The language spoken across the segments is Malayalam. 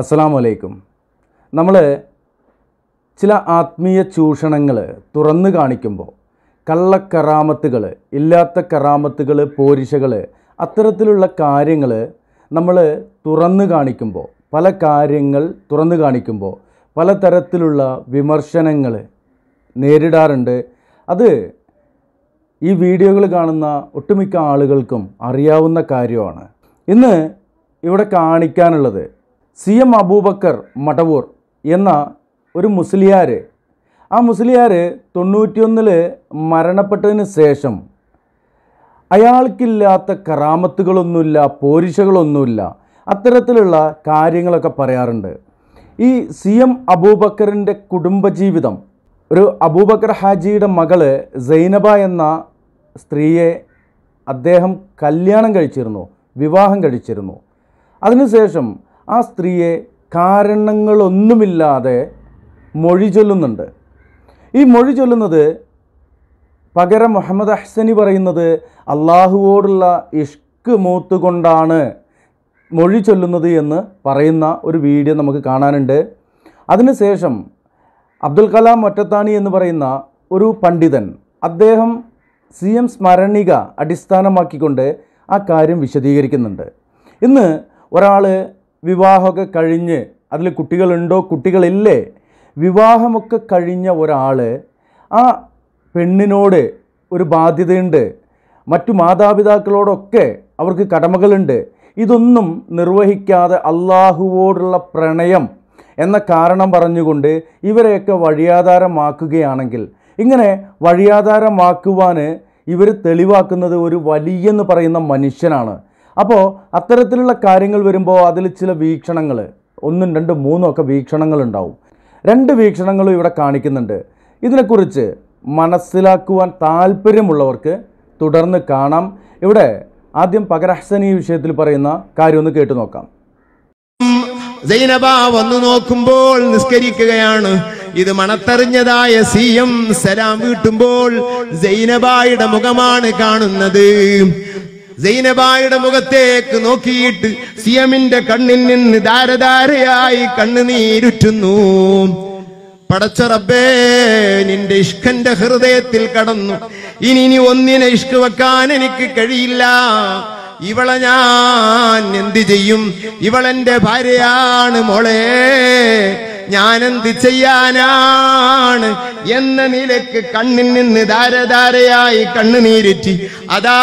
അസ്സലാമലൈക്കും നമ്മൾ ചില ആത്മീയ ചൂഷണങ്ങൾ തുറന്നു കാണിക്കുമ്പോൾ കള്ളക്കറാമത്തുകൾ ഇല്ലാത്ത കറാമത്തുകൾ പോരിശകൾ അത്തരത്തിലുള്ള കാര്യങ്ങൾ നമ്മൾ തുറന്നു കാണിക്കുമ്പോൾ പല കാര്യങ്ങൾ തുറന്നു കാണിക്കുമ്പോൾ പലതരത്തിലുള്ള വിമർശനങ്ങൾ നേരിടാറുണ്ട് അത് ഈ വീഡിയോകൾ കാണുന്ന ഒട്ടുമിക്ക ആളുകൾക്കും അറിയാവുന്ന കാര്യമാണ് ഇന്ന് ഇവിടെ കാണിക്കാനുള്ളത് സി എം അബൂബക്കർ മടവൂർ എന്ന ഒരു മുസ്ലിയാർ ആ മുസ്ലിയാർ തൊണ്ണൂറ്റിയൊന്നിൽ മരണപ്പെട്ടതിന് ശേഷം അയാൾക്കില്ലാത്ത കറാമത്തുകളൊന്നുമില്ല പോരിശകളൊന്നുമില്ല അത്തരത്തിലുള്ള കാര്യങ്ങളൊക്കെ പറയാറുണ്ട് ഈ സി എം അബൂബക്കറിൻ്റെ കുടുംബജീവിതം ഒരു അബൂബക്കർ ഹാജിയുടെ മകള് സൈനബ എന്ന സ്ത്രീയെ അദ്ദേഹം കല്യാണം കഴിച്ചിരുന്നു വിവാഹം കഴിച്ചിരുന്നു അതിനുശേഷം ആ സ്ത്രീയെ കാരണങ്ങളൊന്നുമില്ലാതെ മൊഴി ചൊല്ലുന്നുണ്ട് ഈ മൊഴി ചൊല്ലുന്നത് പകരം മുഹമ്മദ് അഹ്സനി പറയുന്നത് അള്ളാഹുവോടുള്ള ഇഷ്ക് മൂത്തുകൊണ്ടാണ് മൊഴി ചൊല്ലുന്നത് എന്ന് പറയുന്ന ഒരു വീഡിയോ നമുക്ക് കാണാനുണ്ട് അതിനുശേഷം അബ്ദുൽ കലാം ഒറ്റത്താണി എന്ന് പറയുന്ന ഒരു പണ്ഡിതൻ അദ്ദേഹം സി എം സ്മരണിക അടിസ്ഥാനമാക്കിക്കൊണ്ട് ആ കാര്യം വിശദീകരിക്കുന്നുണ്ട് ഇന്ന് ഒരാൾ വിവാഹമൊക്കെ കഴിഞ്ഞ് അതിൽ കുട്ടികളുണ്ടോ കുട്ടികളില്ലേ വിവാഹമൊക്കെ കഴിഞ്ഞ ഒരാൾ ആ പെണ്ണിനോട് ഒരു ബാധ്യതയുണ്ട് മറ്റു മാതാപിതാക്കളോടൊക്കെ അവർക്ക് കടമകളുണ്ട് ഇതൊന്നും നിർവഹിക്കാതെ അള്ളാഹുവോടുള്ള പ്രണയം എന്ന കാരണം പറഞ്ഞുകൊണ്ട് ഇവരെയൊക്കെ വഴിയാധാരമാക്കുകയാണെങ്കിൽ ഇങ്ങനെ വഴിയാധാരമാക്കുവാന് ഇവർ തെളിവാക്കുന്നത് ഒരു വലിയെന്ന് പറയുന്ന മനുഷ്യനാണ് അപ്പോൾ അത്തരത്തിലുള്ള കാര്യങ്ങൾ വരുമ്പോൾ അതിൽ ചില വീക്ഷണങ്ങൾ ഒന്നും രണ്ടും മൂന്നും ഒക്കെ വീക്ഷണങ്ങൾ ഉണ്ടാവും രണ്ട് വീക്ഷണങ്ങളും ഇവിടെ കാണിക്കുന്നുണ്ട് ഇതിനെക്കുറിച്ച് മനസ്സിലാക്കുവാൻ താല്പര്യമുള്ളവർക്ക് തുടർന്ന് കാണാം ഇവിടെ ആദ്യം പകരഹസനീ വിഷയത്തിൽ പറയുന്ന കാര്യം ഒന്ന് കേട്ടു നോക്കാം സൈനബ വന്നു നോക്കുമ്പോൾ നിസ്കരിക്കുകയാണ് ഇത് മണത്തറിഞ്ഞതായ സി എം സലാം വീട്ടുമ്പോൾ സൈനബായുടെ മുഖമാണ് കാണുന്നത് സൈനബായുടെ മുഖത്തേക്ക് നോക്കിയിട്ട് സിയമിന്റെ കണ്ണിൽ നിന്ന് ധാരധാരയായി കണ്ണുനീരുറ്റുന്നു പടച്ച റബ്ബേ നിന്റെ ഇഷ്കന്റെ ഹൃദയത്തിൽ കടന്നു ഇനി ഇനി ഒന്നിനെ ഇഷ്ക് വെക്കാൻ എനിക്ക് കഴിയില്ല ഇവളെ ഞാൻ എന്ത് ചെയ്യും ഇവളെന്റെ ഭാര്യയാണ് മോളെ എന്ത് ചെയ്യാനാണ് എന്ന നിലക്ക് കണ്ണിൽ നിന്ന് ധാരധാരയായി കണ്ണുനീരിറ്റി അതാ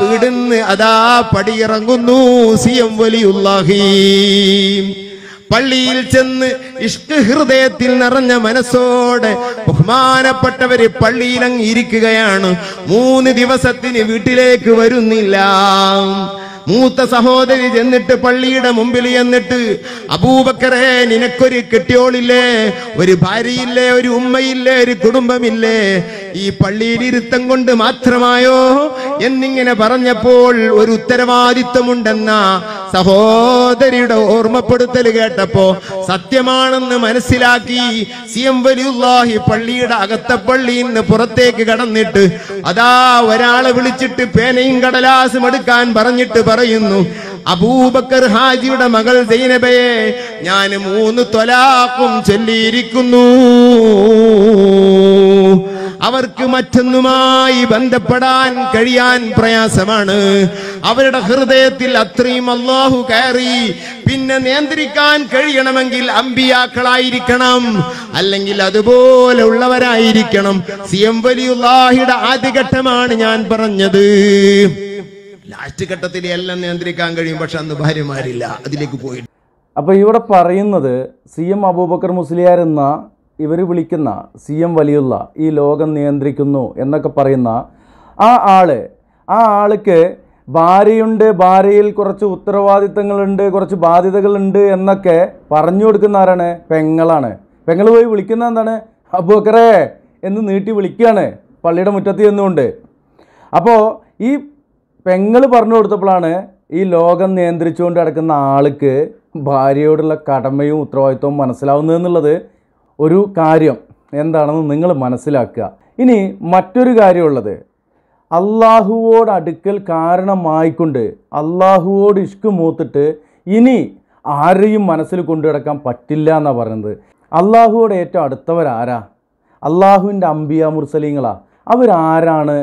വീടുന്ന് അതാ പടിയിറങ്ങുന്നു സിയം വലിയുള്ളഹീം പള്ളിയിൽ ചെന്ന് ഇഷ്ക ഹൃദയത്തിൽ നിറഞ്ഞ മനസ്സോടെ ബഹുമാനപ്പെട്ടവര് പള്ളിയിൽ ഇരിക്കുകയാണ് മൂന്ന് ദിവസത്തിന് വീട്ടിലേക്ക് വരുന്നില്ല മൂത്ത സഹോദരി ചെന്നിട്ട് പള്ളിയുടെ മുമ്പിൽ ചെന്നിട്ട് അബൂബക്കറെ നിനക്കൊരു കെട്ടിയോളില്ലേ ഒരു ഭാര്യയില്ലേ ഒരു ഉമ്മയില്ലേ ഒരു കുടുംബമില്ലേ ഈ പള്ളിയിൽ ഇരുത്തം കൊണ്ട് മാത്രമായോ എന്നിങ്ങനെ പറഞ്ഞപ്പോൾ ഒരു ഉത്തരവാദിത്വമുണ്ടെന്ന സഹോദരിയുടെ ഓർമ്മപ്പെടുത്തൽ കേട്ടപ്പോ സത്യമാണെന്ന് മനസ്സിലാക്കി സി എം വലിയുല്ലാഹി പള്ളിയുടെ അകത്തെ പള്ളിയിൽ നിന്ന് പുറത്തേക്ക് കടന്നിട്ട് അതാ ഒരാളെ വിളിച്ചിട്ട് പേനയും കടലാസും എടുക്കാൻ പറഞ്ഞിട്ട് പറയുന്നു അബൂബക്കർ ഹാജിയുടെ മകൾ സൈനബയെ ഞാൻ മൂന്ന് തൊലാക്കും ചൊല്ലിയിരിക്കുന്നു അവർക്ക് മറ്റൊന്നുമായി ബന്ധപ്പെടാൻ കഴിയാൻ പ്രയാസമാണ് അവരുടെ ഹൃദയത്തിൽ അത്രയും അള്ളാഹു കയറി പിന്നെ നിയന്ത്രിക്കാൻ കഴിയണമെങ്കിൽ അമ്പിയാക്കളായിരിക്കണം അല്ലെങ്കിൽ അതുപോലെ ഉള്ളവരായിരിക്കണം സി എം വലിയുള്ളാഹിയുടെ ആദ്യഘട്ടമാണ് ഞാൻ പറഞ്ഞത് ലാസ്റ്റ് ഘട്ടത്തിൽ എല്ലാം നിയന്ത്രിക്കാൻ കഴിയും പക്ഷെ അന്ന് ഭാര്യമാരില്ല അതിലേക്ക് പോയിട്ട് അപ്പോൾ ഇവിടെ പറയുന്നത് സി എം അബൂബക്കർ മുസ്ലിയാർ എന്ന ഇവർ വിളിക്കുന്ന സി എം വലിയുള്ള ഈ ലോകം നിയന്ത്രിക്കുന്നു എന്നൊക്കെ പറയുന്ന ആ ആൾ ആ ആൾക്ക് ഭാര്യയുണ്ട് ഭാര്യയിൽ കുറച്ച് ഉത്തരവാദിത്തങ്ങളുണ്ട് കുറച്ച് ബാധ്യതകളുണ്ട് എന്നൊക്കെ പറഞ്ഞു കൊടുക്കുന്ന ആരാണ് പെങ്ങളാണ് പെങ്ങൾ പോയി വിളിക്കുന്ന എന്താണ് അബൂക്കറേ എന്ന് നീട്ടി വിളിക്കുകയാണ് പള്ളിയുടെ മുറ്റത്ത് ചെന്നുകൊണ്ട് അപ്പോൾ ഈ പെങ്ങൾ പറഞ്ഞു കൊടുത്തപ്പോഴാണ് ഈ ലോകം നിയന്ത്രിച്ചുകൊണ്ട് കിടക്കുന്ന ആൾക്ക് ഭാര്യയോടുള്ള കടമയും ഉത്തരവാദിത്വവും മനസ്സിലാവുന്നത് എന്നുള്ളത് ഒരു കാര്യം എന്താണെന്ന് നിങ്ങൾ മനസ്സിലാക്കുക ഇനി മറ്റൊരു കാര്യമുള്ളത് അള്ളാഹുവോട് അടുക്കൽ കാരണമായിക്കൊണ്ട് അള്ളാഹുവോട് ഇഷ്ക് മൂത്തിട്ട് ഇനി ആരെയും മനസ്സിൽ കൊണ്ടു കിടക്കാൻ പറ്റില്ല എന്നാണ് പറയുന്നത് അള്ളാഹുവോട് ഏറ്റവും അടുത്തവരാരാ അള്ളാഹുവിൻ്റെ അമ്പിയ മുർസലിങ്ങളാ അവരാരാണ്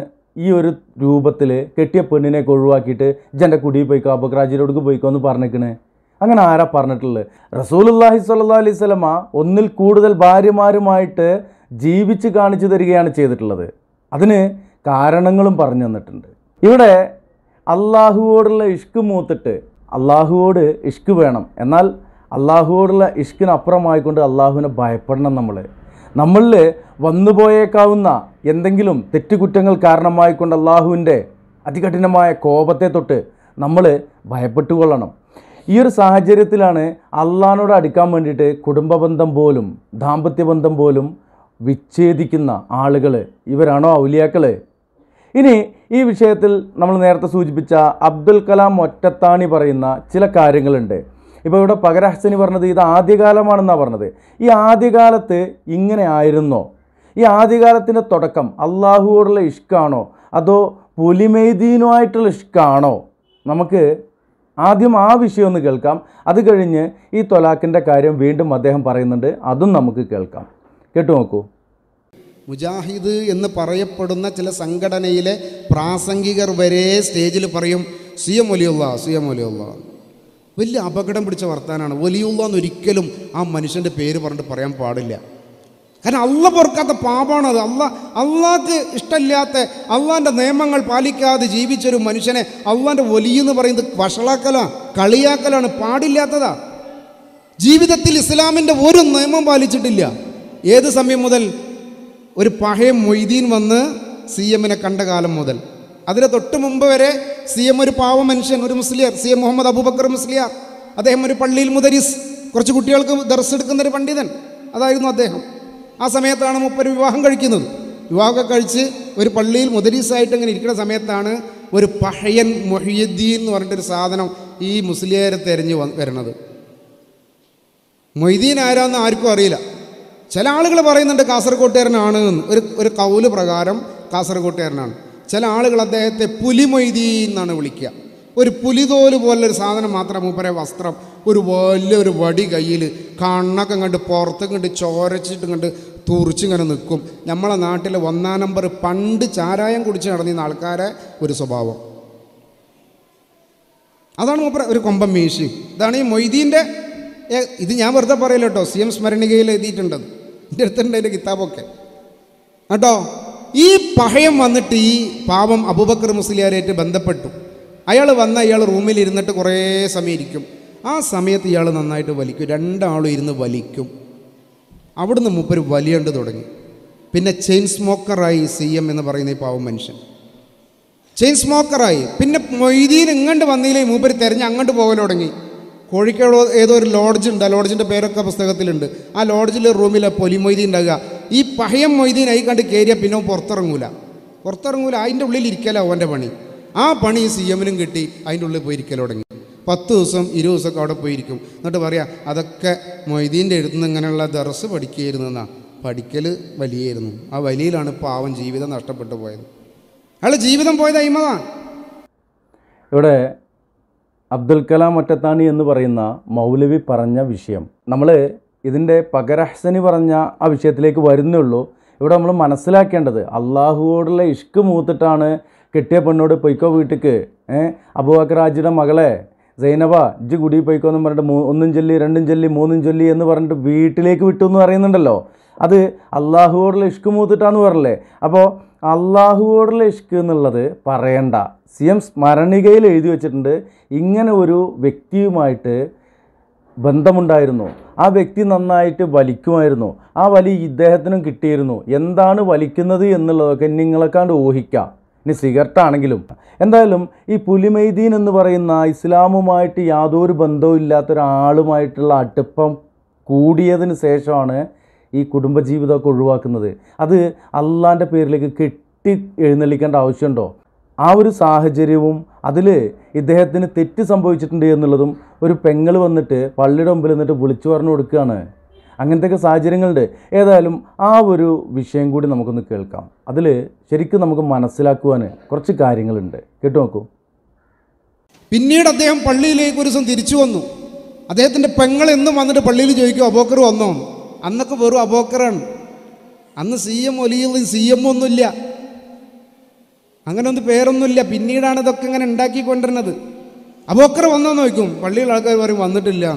ഈ ഒരു രൂപത്തിൽ കെട്ടിയ പെണ്ണിനെ ഒഴിവാക്കിയിട്ട് ജൻ്റെ കുടിയിൽ പോയിക്കോ അബക്രാജിലോടക്ക് പോയിക്കോ എന്ന് പറഞ്ഞേക്കണേ അങ്ങനെ ആരാ പറഞ്ഞിട്ടുള്ളത് റസൂലുല്ലാഹി സ്വല്ലാ അലൈഹി സ്വലമ ഒന്നിൽ കൂടുതൽ ഭാര്യമാരുമായിട്ട് ജീവിച്ച് കാണിച്ചു തരികയാണ് ചെയ്തിട്ടുള്ളത് അതിന് കാരണങ്ങളും പറഞ്ഞു തന്നിട്ടുണ്ട് ഇവിടെ അള്ളാഹുവോടുള്ള ഇഷ്ക് മൂത്തിട്ട് അള്ളാഹുവോട് ഇഷ്ക് വേണം എന്നാൽ അള്ളാഹുവോടുള്ള ഇഷ്കിനപ്പുറമായിക്കൊണ്ട് അള്ളാഹുവിനെ ഭയപ്പെടണം നമ്മൾ നമ്മളിൽ വന്നുപോയേക്കാവുന്ന എന്തെങ്കിലും തെറ്റുകുറ്റങ്ങൾ കാരണമായിക്കൊണ്ട് അള്ളാഹുവിൻ്റെ അതികഠിനമായ കോപത്തെ തൊട്ട് നമ്മൾ ഭയപ്പെട്ടുകൊള്ളണം ഈ ഒരു സാഹചര്യത്തിലാണ് അള്ളഹാനോട് അടുക്കാൻ വേണ്ടിയിട്ട് കുടുംബബന്ധം പോലും ദാമ്പത്യബന്ധം പോലും വിച്ഛേദിക്കുന്ന ആളുകൾ ഇവരാണോ ഔലിയാക്കൾ ഇനി ഈ വിഷയത്തിൽ നമ്മൾ നേരത്തെ സൂചിപ്പിച്ച അബ്ദുൽ കലാം ഒറ്റത്താണി പറയുന്ന ചില കാര്യങ്ങളുണ്ട് ഇപ്പോൾ ഇവിടെ പകരഹസനി പറഞ്ഞത് ഇത് ആദ്യകാലമാണെന്നാണ് പറഞ്ഞത് ഈ ആദ്യകാലത്ത് ഇങ്ങനെ ആയിരുന്നോ ഈ ആദ്യകാലത്തിൻ്റെ തുടക്കം അള്ളാഹുവോടുള്ള ഇഷ്കാണോ അതോ പുലിമൈദീനുമായിട്ടുള്ള ഇഷ്കാണോ നമുക്ക് ആദ്യം ആ വിഷയം ഒന്ന് കേൾക്കാം അത് കഴിഞ്ഞ് ഈ തൊലാക്കിൻ്റെ കാര്യം വീണ്ടും അദ്ദേഹം പറയുന്നുണ്ട് അതും നമുക്ക് കേൾക്കാം കേട്ടു നോക്കൂ മുജാഹിദ് എന്ന് പറയപ്പെടുന്ന ചില സംഘടനയിലെ പ്രാസംഗികർ വരെ സ്റ്റേജിൽ പറയും സിയം ഒലിയുള്ള സിയം ഒലിയുള്ള വലിയ അപകടം പിടിച്ച വർത്താനാണ് ഒലിയുള്ള എന്നൊരിക്കലും ആ മനുഷ്യൻ്റെ പേര് പറഞ്ഞിട്ട് പറയാൻ പാടില്ല കാരണം അള്ള പൊറുക്കാത്ത പാപമാണത് അല്ല അള്ളാക്ക് ഇഷ്ടമില്ലാത്ത അള്ളാൻ്റെ നിയമങ്ങൾ പാലിക്കാതെ ജീവിച്ചൊരു മനുഷ്യനെ അള്ളാൻ്റെ എന്ന് പറയുന്നത് വഷളാക്കലാണ് കളിയാക്കലാണ് പാടില്ലാത്തതാ ജീവിതത്തിൽ ഇസ്ലാമിൻ്റെ ഒരു നിയമം പാലിച്ചിട്ടില്ല ഏത് സമയം മുതൽ ഒരു പഹയ മൊയ്തീൻ വന്ന് സി എമ്മിനെ കണ്ട കാലം മുതൽ അതിന് തൊട്ട് മുമ്പ് വരെ സി എം ഒരു പാവ മനുഷ്യൻ ഒരു മുസ്ലിയാർ സി എം മുഹമ്മദ് അബൂബക്കർ മുസ്ലിയാർ അദ്ദേഹം ഒരു പള്ളിയിൽ മുദരിസ് കുറച്ച് കുട്ടികൾക്ക് ദർസ് എടുക്കുന്ന ഒരു പണ്ഡിതൻ അതായിരുന്നു അദ്ദേഹം ആ സമയത്താണ് മുപ്പർ വിവാഹം കഴിക്കുന്നത് വിവാഹമൊക്കെ കഴിച്ച് ഒരു പള്ളിയിൽ മുദരീസായിട്ട് അങ്ങനെ ഇരിക്കുന്ന സമയത്താണ് ഒരു പഹയൻ മൊഹിയുദ്ദീൻ എന്ന് പറഞ്ഞിട്ടൊരു സാധനം ഈ മുസ്ലിയാരെ തെരഞ്ഞ് വരുന്നത് മൊയ്തീൻ ആരാന്ന് ആർക്കും അറിയില്ല ചില ആളുകൾ പറയുന്നുണ്ട് കാസർഗോട്ടുകാരനാണ് എന്ന് ഒരു ഒരു കൗല് പ്രകാരം കാസർഗോട്ടുകാരനാണ് ചില ആളുകൾ അദ്ദേഹത്തെ പുലിമൊയ്തീൻ എന്നാണ് വിളിക്കുക ഒരു പുലിതോല് പോലൊരു സാധനം മാത്രം മൂപ്പരെ വസ്ത്രം ഒരു വലിയൊരു വടി കയ്യിൽ കണ്ണൊക്കെ കണ്ട് പുറത്തും കണ്ട് ചോരച്ചിട്ടും കണ്ട് തുറിച്ചിങ്ങനെ നിൽക്കും നമ്മളെ നാട്ടിലെ ഒന്നാം നമ്പർ പണ്ട് ചാരായം കുടിച്ച് നടന്നിരുന്ന ആൾക്കാരെ ഒരു സ്വഭാവം അതാണ് മൂപ്പര ഒരു കൊമ്പം മീശി ഇതാണ് ഈ മൊയ്തീൻ്റെ ഇത് ഞാൻ വെറുതെ പറയില്ല കേട്ടോ സി എം സ്മരണികയിൽ എഴുതിയിട്ടുണ്ടത് എൻ്റെ അടുത്തുണ്ട് എൻ്റെ കിതാബൊക്കെ കേട്ടോ ഈ പഹയം വന്നിട്ട് ഈ പാവം അബുബക്കർ മുസ്ലിയാരായിട്ട് ബന്ധപ്പെട്ടു അയാൾ വന്ന് അയാൾ റൂമിൽ ഇരുന്നിട്ട് കുറേ സമയം ഇരിക്കും ആ സമയത്ത് ഇയാൾ നന്നായിട്ട് വലിക്കും രണ്ടാളും ഇരുന്ന് വലിക്കും അവിടുന്ന് മുപ്പർ വലിയണ്ട് തുടങ്ങി പിന്നെ ചെയിൻ സ്മോക്കറായി സി എം എന്ന് പറയുന്ന ഈ പാവം മനുഷ്യൻ ചെയിൻ സ്മോക്കറായി പിന്നെ മൊയ്തീൻ ഇങ്ങോട്ട് വന്നില്ലേ മൂപ്പർ തിരഞ്ഞ് അങ്ങോട്ട് പോകൽ തുടങ്ങി കോഴിക്കോട് ഏതോ ഒരു ലോഡ്ജ് ഉണ്ട് ആ ലോഡ്ജിൻ്റെ പേരൊക്കെ പുസ്തകത്തിലുണ്ട് ആ ലോഡ്ജിലെ റൂമിലെ പൊലിമൊയ്തി ഉണ്ടാകുക ഈ പഹയം മൊയ്തീൻ ആയി കണ്ട് കയറിയാൽ പിന്നെ പുറത്തിറങ്ങൂല പുറത്തിറങ്ങൂല അതിൻ്റെ ഉള്ളിൽ ഇരിക്കലോ അവൻ്റെ പണി ആ പണി സി എമ്മിനും കിട്ടി അതിൻ്റെ ഉള്ളിൽ പോയിരിക്കൽ തുടങ്ങി പത്ത് ദിവസം ഇരുപത് ദിവസമൊക്കെ അവിടെ പോയിരിക്കും എന്നിട്ട് പറയാം അതൊക്കെ മൊയ്തീൻ്റെ എഴുത്തുനിന്ന് ഇങ്ങനെയുള്ള ദറസ് പഠിക്കുകയായിരുന്നു എന്നാ പഠിക്കൽ വലിയായിരുന്നു ആ വലിയിലാണ് പാവം ജീവിതം നഷ്ടപ്പെട്ടു പോയത് അയാൾ ജീവിതം പോയത് അയിമതാണ് ഇവിടെ അബ്ദുൽ കലാം ഒറ്റത്താണി എന്ന് പറയുന്ന മൗലവി പറഞ്ഞ വിഷയം നമ്മൾ ഇതിൻ്റെ പകരഹസനി പറഞ്ഞ ആ വിഷയത്തിലേക്ക് ഉള്ളൂ ഇവിടെ നമ്മൾ മനസ്സിലാക്കേണ്ടത് അള്ളാഹുവോടുള്ള ഇഷ്ക് മൂത്തിട്ടാണ് കിട്ടിയ പെണ്ണോട് പൊയ്ക്കോ വീട്ടിക്ക് ഏഹ് ഹാജിയുടെ മകളെ സൈനബ ഇജ് കുടി പൊയ്ക്കോ എന്ന് പറഞ്ഞിട്ട് മൂ ഒന്നും ചൊല്ലി രണ്ടും ചൊല്ലി മൂന്നും ചൊല്ലി എന്ന് പറഞ്ഞിട്ട് വീട്ടിലേക്ക് വിട്ടു എന്ന് പറയുന്നുണ്ടല്ലോ അത് അള്ളാഹുവോടുള്ള ഇഷ്ക് മൂത്തിട്ടാന്ന് പറഞ്ഞില്ലേ അപ്പോൾ അള്ളാഹുവോടുള്ള ഇഷ്ക് എന്നുള്ളത് പറയണ്ട സി എം സ്മരണികയിൽ എഴുതി വച്ചിട്ടുണ്ട് ഇങ്ങനെ ഒരു വ്യക്തിയുമായിട്ട് ബന്ധമുണ്ടായിരുന്നു ആ വ്യക്തി നന്നായിട്ട് വലിക്കുമായിരുന്നു ആ വലി ഇദ്ദേഹത്തിനും കിട്ടിയിരുന്നു എന്താണ് വലിക്കുന്നത് എന്നുള്ളതൊക്കെ നിങ്ങളെക്കാണ്ട് ഊഹിക്കാം ഇനി സിഗരറ്റ് ആണെങ്കിലും എന്തായാലും ഈ പുലിമൈദീൻ എന്ന് പറയുന്ന ഇസ്ലാമുമായിട്ട് യാതൊരു ബന്ധവും ഇല്ലാത്തൊരാളുമായിട്ടുള്ള അടുപ്പം കൂടിയതിന് ശേഷമാണ് ഈ കുടുംബജീവിതമൊക്കെ ഒഴിവാക്കുന്നത് അത് അള്ളാൻ്റെ പേരിലേക്ക് കെട്ടി എഴുന്നള്ളിക്കേണ്ട ആവശ്യമുണ്ടോ ആ ഒരു സാഹചര്യവും അതിൽ ഇദ്ദേഹത്തിന് തെറ്റ് സംഭവിച്ചിട്ടുണ്ട് എന്നുള്ളതും ഒരു പെങ്ങൾ വന്നിട്ട് പള്ളിയുടെ മുമ്പിൽ നിന്നിട്ട് വിളിച്ചു പറഞ്ഞു കൊടുക്കുകയാണ് അങ്ങനത്തെയൊക്കെ സാഹചര്യങ്ങളുണ്ട് ഏതായാലും ആ ഒരു വിഷയം കൂടി നമുക്കൊന്ന് കേൾക്കാം അതിൽ ശരിക്കും നമുക്ക് മനസ്സിലാക്കുവാൻ കുറച്ച് കാര്യങ്ങളുണ്ട് കേട്ടു നോക്കൂ പിന്നീട് അദ്ദേഹം പള്ളിയിലേക്ക് ഒരു ദിവസം തിരിച്ചു വന്നു അദ്ദേഹത്തിൻ്റെ പെങ്ങൾ എന്നും വന്നിട്ട് പള്ളിയിൽ ചോദിക്കും അബോക്കർ വന്നോ അന്നൊക്കെ വെറും അബോക്കറാണ് അന്ന് സി എം ഒലിയിൽ സി എം ഒന്നുമില്ല ഒന്ന് പേരൊന്നുമില്ല പിന്നീടാണ് ഇതൊക്കെ ഇങ്ങനെ കൊണ്ടിരുന്നത് അബോക്കർ വന്നോ നോക്കും പള്ളിയിലെ ആൾക്കാർ പറയും വന്നിട്ടില്ല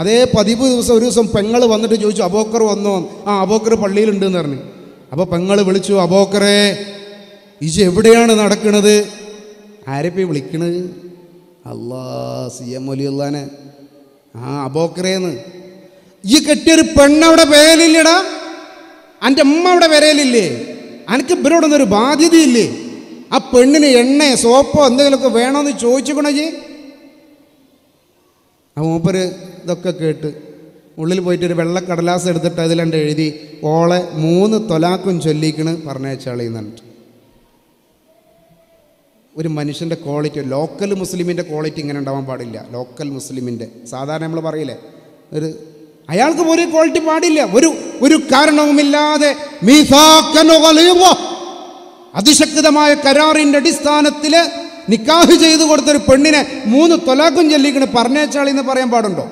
അതേ പതിവ് ദിവസം ഒരു ദിവസം പെങ്ങൾ വന്നിട്ട് ചോദിച്ചു അബോക്കർ വന്നോ ആ അബോക്കർ പള്ളിയിലുണ്ട് എന്ന് പറഞ്ഞു അപ്പോൾ പെങ്ങൾ വിളിച്ചു അബോക്കറെ ഇജ് എവിടെയാണ് നടക്കുന്നത് ആരെപ്പി വിളിക്കണത് അല്ലാ സി എം ഒലിയുള്ളാനെ ആ അബോക്കറേന്ന് ഈ കെട്ടിയൊരു പെണ്ണവിടെ പേരലില്ലടാ എൻ്റെ അമ്മ അവിടെ വരയിലില്ലേ എനിക്ക് ഇവരോടൊന്നൊരു ബാധ്യതയില്ലേ ആ പെണ്ണിന് എണ്ണ സോപ്പോ എന്തെങ്കിലുമൊക്കെ വേണമെന്ന് ചോദിച്ചു കൊണ്ടേ ആ മൂപ്പര് ഇതൊക്കെ കേട്ട് ഉള്ളിൽ പോയിട്ട് ഒരു വെള്ള കടലാസ് എടുത്തിട്ട് അതിലണ്ട് എഴുതി ഓളെ മൂന്ന് തൊലാക്കും ചൊല്ലിക്കണ് പറഞ്ഞയച്ചാളി എന്നിട്ട് ഒരു മനുഷ്യൻ്റെ ക്വാളിറ്റി ലോക്കൽ മുസ്ലിമിൻ്റെ ക്വാളിറ്റി ഇങ്ങനെ ഉണ്ടാവാൻ പാടില്ല ലോക്കൽ മുസ്ലിമിൻ്റെ സാധാരണ നമ്മൾ പറയില്ലേ ഒരു അയാൾക്ക് ഒരു ക്വാളിറ്റി പാടില്ല ഒരു ഒരു കാരണവുമില്ലാതെ അതിശക്തമായ കരാറിൻ്റെ അടിസ്ഥാനത്തിൽ നിക്കാഹ് ചെയ്തു കൊടുത്തൊരു പെണ്ണിനെ മൂന്ന് തൊലാക്കും ചൊല്ലിക്കണ് പറഞ്ഞേച്ചാളിന്ന് പറയാൻ പാടുണ്ടോ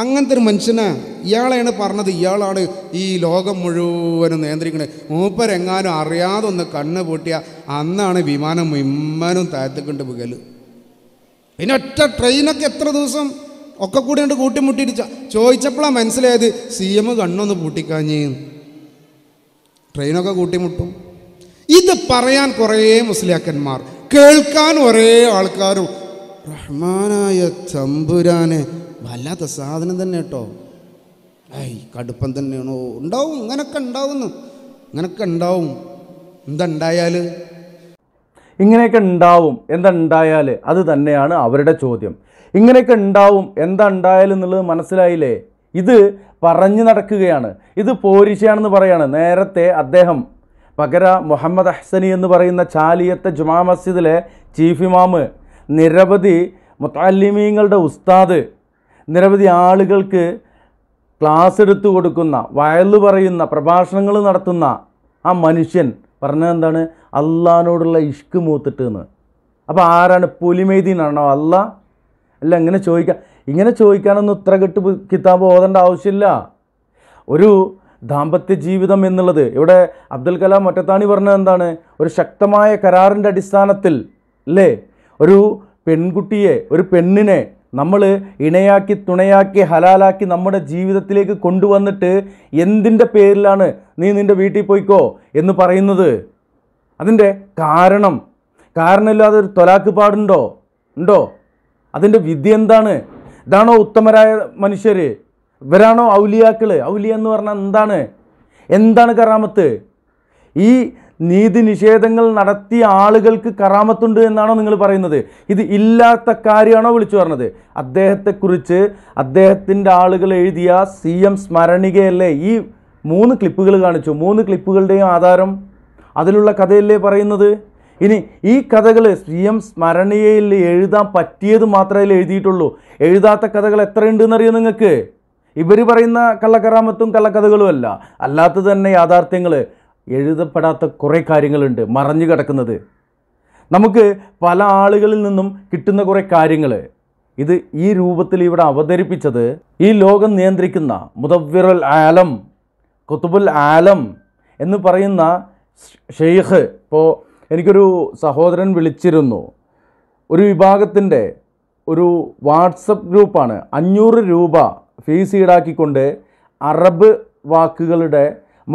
അങ്ങനത്തെ ഒരു മനുഷ്യന് ഇയാളെയാണ് പറഞ്ഞത് ഇയാളാണ് ഈ ലോകം മുഴുവനും നിയന്ത്രിക്കുന്നത് മൂപ്പരെങ്ങാനും അറിയാതെ ഒന്ന് കണ്ണ് പൂട്ടിയ അന്നാണ് വിമാനം ഇമ്മനും താഴ്ത്തിക്കൊണ്ട് പുകല് പിന്നെ ഒറ്റ ട്രെയിനൊക്കെ എത്ര ദിവസം ഒക്കെ കൂടി കൊണ്ട് കൂട്ടിമുട്ടിയിട്ട് ചോദിച്ചപ്പോഴാണ് മനസ്സിലായത് സി എം കണ്ണൊന്ന് പൂട്ടിക്കാഞ്ഞ് ട്രെയിനൊക്കെ കൂട്ടിമുട്ടും ഇത് പറയാൻ കുറേ മുസ്ലിയാക്കന്മാർ കേൾക്കാൻ ഒരേ ആൾക്കാരും റഹ്മാനായ തമ്പുരാനെ വല്ലാത്ത സാധനം തന്നെ കേട്ടോ ഐ കടുപ്പം തന്നെയാണോ ഉണ്ടാവും ഇങ്ങനൊക്കെ ഉണ്ടാവുന്നു ഇങ്ങനൊക്കെ ഉണ്ടാവും എന്തുണ്ടായാൽ ഇങ്ങനെയൊക്കെ ഉണ്ടാവും എന്തുണ്ടായാൽ അത് തന്നെയാണ് അവരുടെ ചോദ്യം ഇങ്ങനെയൊക്കെ ഉണ്ടാവും എന്തുണ്ടായാലും എന്നുള്ളത് മനസ്സിലായില്ലേ ഇത് പറഞ്ഞു നടക്കുകയാണ് ഇത് പോരിശയാണെന്ന് പറയാണ് നേരത്തെ അദ്ദേഹം പകര മുഹമ്മദ് അഹ്സനി എന്ന് പറയുന്ന ചാലിയത്തെ ജുമാ മസ്ജിദിലെ ചീഫ് ഇമാമ് നിരവധി മുത്താലിമീങ്ങളുടെ ഉസ്താദ് നിരവധി ആളുകൾക്ക് ക്ലാസ് എടുത്തു കൊടുക്കുന്ന വയലു പറയുന്ന പ്രഭാഷണങ്ങൾ നടത്തുന്ന ആ മനുഷ്യൻ പറഞ്ഞത് എന്താണ് അള്ളഹാനോടുള്ള ഇഷ്ക് മൂത്തിട്ട് എന്ന് അപ്പോൾ ആരാണ് പുലിമെയ്തീനാണോ അല്ല അല്ല ഇങ്ങനെ ചോദിക്കാം ഇങ്ങനെ ചോദിക്കാനൊന്നും ഉത്തരകെട്ട് കിതാബ് ഓതേണ്ട ആവശ്യമില്ല ഒരു ദാമ്പത്യ ജീവിതം എന്നുള്ളത് ഇവിടെ അബ്ദുൽ കലാം ഒറ്റത്താണി പറഞ്ഞത് എന്താണ് ഒരു ശക്തമായ കരാറിൻ്റെ അടിസ്ഥാനത്തിൽ അല്ലേ ഒരു പെൺകുട്ടിയെ ഒരു പെണ്ണിനെ നമ്മൾ ഇണയാക്കി തുണയാക്കി ഹലാലാക്കി നമ്മുടെ ജീവിതത്തിലേക്ക് കൊണ്ടുവന്നിട്ട് എന്തിൻ്റെ പേരിലാണ് നീ നിൻ്റെ വീട്ടിൽ പോയിക്കോ എന്ന് പറയുന്നത് അതിൻ്റെ കാരണം കാരണമില്ലാതെ ഒരു തൊലാക്ക് പാടുണ്ടോ ഉണ്ടോ അതിൻ്റെ വിധി എന്താണ് ഇതാണോ ഉത്തമരായ മനുഷ്യർ ഇവരാണോ ഔലിയാക്കൾ ഔലിയ എന്ന് പറഞ്ഞാൽ എന്താണ് എന്താണ് കറാമത്ത് ഈ നീതി നിഷേധങ്ങൾ നടത്തിയ ആളുകൾക്ക് കറാമത്തുണ്ട് എന്നാണോ നിങ്ങൾ പറയുന്നത് ഇത് ഇല്ലാത്ത കാര്യമാണോ വിളിച്ചു പറഞ്ഞത് അദ്ദേഹത്തെക്കുറിച്ച് അദ്ദേഹത്തിൻ്റെ ആളുകൾ എഴുതിയ സി എം സ്മരണികയല്ലേ ഈ മൂന്ന് ക്ലിപ്പുകൾ കാണിച്ചു മൂന്ന് ക്ലിപ്പുകളുടെയും ആധാരം അതിലുള്ള കഥയല്ലേ പറയുന്നത് ഇനി ഈ കഥകൾ സി എം സ്മരണികയിൽ എഴുതാൻ പറ്റിയത് മാത്രമേ എഴുതിയിട്ടുള്ളൂ എഴുതാത്ത കഥകൾ എത്രയുണ്ടെന്നറിയോ നിങ്ങൾക്ക് ഇവർ പറയുന്ന കള്ളക്കറാമത്തും കള്ളക്കഥകളുമല്ല അല്ലാത്ത തന്നെ യാഥാർത്ഥ്യങ്ങൾ എഴുതപ്പെടാത്ത കുറേ കാര്യങ്ങളുണ്ട് മറഞ്ഞു കിടക്കുന്നത് നമുക്ക് പല ആളുകളിൽ നിന്നും കിട്ടുന്ന കുറേ കാര്യങ്ങൾ ഇത് ഈ രൂപത്തിൽ ഇവിടെ അവതരിപ്പിച്ചത് ഈ ലോകം നിയന്ത്രിക്കുന്ന മുതവ്വിറുൽ ആലം കുത്തുബുൽ ആലം എന്ന് പറയുന്ന ഷെയ്ഖ് ഇപ്പോൾ എനിക്കൊരു സഹോദരൻ വിളിച്ചിരുന്നു ഒരു വിഭാഗത്തിൻ്റെ ഒരു വാട്സപ്പ് ഗ്രൂപ്പാണ് അഞ്ഞൂറ് രൂപ ഫീസ് ഈടാക്കിക്കൊണ്ട് അറബ് വാക്കുകളുടെ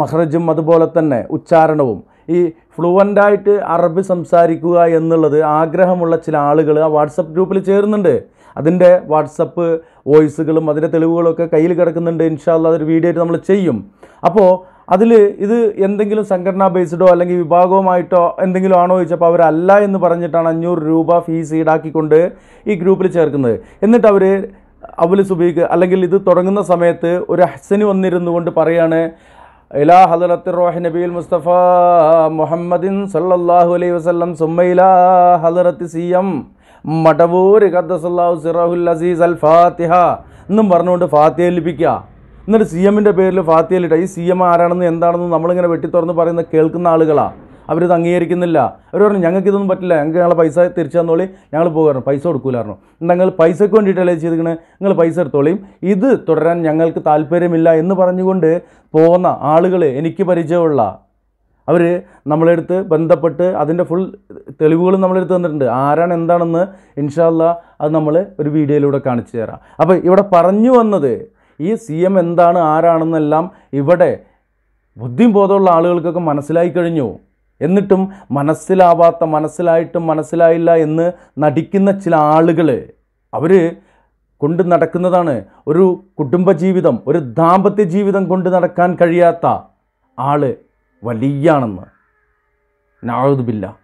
മഹ്റജും അതുപോലെ തന്നെ ഉച്ചാരണവും ഈ ഫ്ലുവൻ്റായിട്ട് അറബ് സംസാരിക്കുക എന്നുള്ളത് ആഗ്രഹമുള്ള ചില ആളുകൾ ആ വാട്സപ്പ് ഗ്രൂപ്പിൽ ചേരുന്നുണ്ട് അതിൻ്റെ വാട്സപ്പ് വോയിസുകളും അതിൻ്റെ തെളിവുകളൊക്കെ കയ്യിൽ കിടക്കുന്നുണ്ട് ഇൻഷാല്ല അതൊരു വീഡിയോ നമ്മൾ ചെയ്യും അപ്പോൾ അതിൽ ഇത് എന്തെങ്കിലും സംഘടനാ ബേസ്ഡോ അല്ലെങ്കിൽ വിഭാഗവുമായിട്ടോ എന്തെങ്കിലും ആണോ ചോദിച്ചപ്പോൾ അവരല്ല എന്ന് പറഞ്ഞിട്ടാണ് അഞ്ഞൂറ് രൂപ ഫീസ് ഈടാക്കിക്കൊണ്ട് ഈ ഗ്രൂപ്പിൽ ചേർക്കുന്നത് എന്നിട്ട് അവർ അബുൽ സുബീഖ് അല്ലെങ്കിൽ ഇത് തുടങ്ങുന്ന സമയത്ത് ഒരു ഹസനി വന്നിരുന്നു കൊണ്ട് പറയാണ് ഇലാ ഹദറത്ത് റോഹി നബീൽ മുസ്തഫ മുഹമ്മദിൻ സല്ലാഹു അലൈഹി വസ്ലം സുമ്മയിലാ ഹലറത്ത് സി എം മടവൂർ ഖദ്ദസല്ലാഹു സിറാഹുൽ അസീസ് അൽ ഫാത്തിഹ എന്നും പറഞ്ഞുകൊണ്ട് ഫാത്തിഹ ലഭിക്കുക എന്നിട്ട് സി എമ്മിൻ്റെ പേരിൽ ഫാത്തിഹ ലിട്ട ഈ സി എം ആരാണെന്ന് എന്താണെന്ന് നമ്മളിങ്ങനെ വെട്ടിത്തുറന്ന് പറയുന്ന കേൾക്കുന്ന ആളുകളാണ് അവരിത് അംഗീകരിക്കുന്നില്ല അവർ പറഞ്ഞു ഞങ്ങൾക്ക് ഇതൊന്നും പറ്റില്ല ഞങ്ങൾക്ക് ഞങ്ങളെ പൈസ തിരിച്ചു തന്നോളി ഞങ്ങൾ പോകാറുണ്ട് പൈസ കൊടുക്കൂലായിരുന്നു ഞങ്ങൾ പൈസയ്ക്ക് വേണ്ടിയിട്ടല്ലേ ചെയ്തിരിക്കണേ നിങ്ങൾ പൈസ എടുത്തോളിയും ഇത് തുടരാൻ ഞങ്ങൾക്ക് താല്പര്യമില്ല എന്ന് പറഞ്ഞുകൊണ്ട് പോകുന്ന ആളുകൾ എനിക്ക് പരിചയമുള്ള അവർ നമ്മളെടുത്ത് ബന്ധപ്പെട്ട് അതിൻ്റെ ഫുൾ തെളിവുകളും നമ്മളെടുത്ത് തന്നിട്ടുണ്ട് ആരാണ് എന്താണെന്ന് ഇൻഷാല്ല അത് നമ്മൾ ഒരു വീഡിയോയിലൂടെ കാണിച്ചു തരാം അപ്പോൾ ഇവിടെ പറഞ്ഞു വന്നത് ഈ സി എം എന്താണ് ആരാണെന്നെല്ലാം ഇവിടെ ബോധമുള്ള ആളുകൾക്കൊക്കെ മനസ്സിലായി കഴിഞ്ഞു എന്നിട്ടും മനസ്സിലാവാത്ത മനസ്സിലായിട്ടും മനസ്സിലായില്ല എന്ന് നടിക്കുന്ന ചില ആളുകൾ അവർ കൊണ്ട് നടക്കുന്നതാണ് ഒരു കുടുംബജീവിതം ഒരു ദാമ്പത്യ ജീവിതം കൊണ്ട് നടക്കാൻ കഴിയാത്ത ആൾ വലിയാണെന്ന് നാഴുതുബില്ല